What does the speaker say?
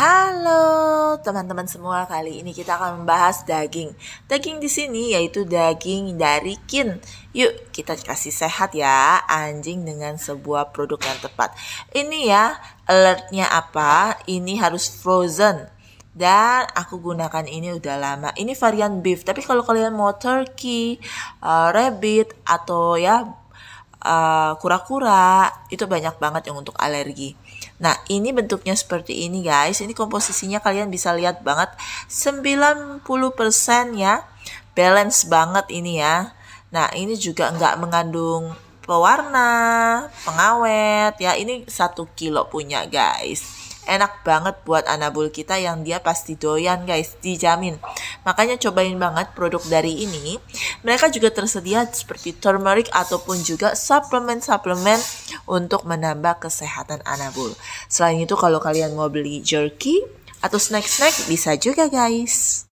Halo teman-teman semua, kali ini kita akan membahas daging. Daging di sini yaitu daging dari kin. Yuk, kita kasih sehat ya anjing dengan sebuah produk yang tepat. Ini ya, alertnya apa? Ini harus frozen. Dan aku gunakan ini udah lama. Ini varian beef, tapi kalau kalian mau turkey, uh, rabbit atau ya Eh, kura-kura uh, itu banyak banget yang untuk alergi. Nah, ini bentuknya seperti ini guys. Ini komposisinya kalian bisa lihat banget 90% ya. Balance banget ini ya. Nah, ini juga nggak mengandung pewarna, pengawet ya. Ini satu kilo punya guys enak banget buat anabul kita yang dia pasti doyan guys, dijamin. Makanya cobain banget produk dari ini. Mereka juga tersedia seperti turmeric ataupun juga suplemen-suplemen untuk menambah kesehatan anabul. Selain itu kalau kalian mau beli jerky atau snack-snack bisa juga guys.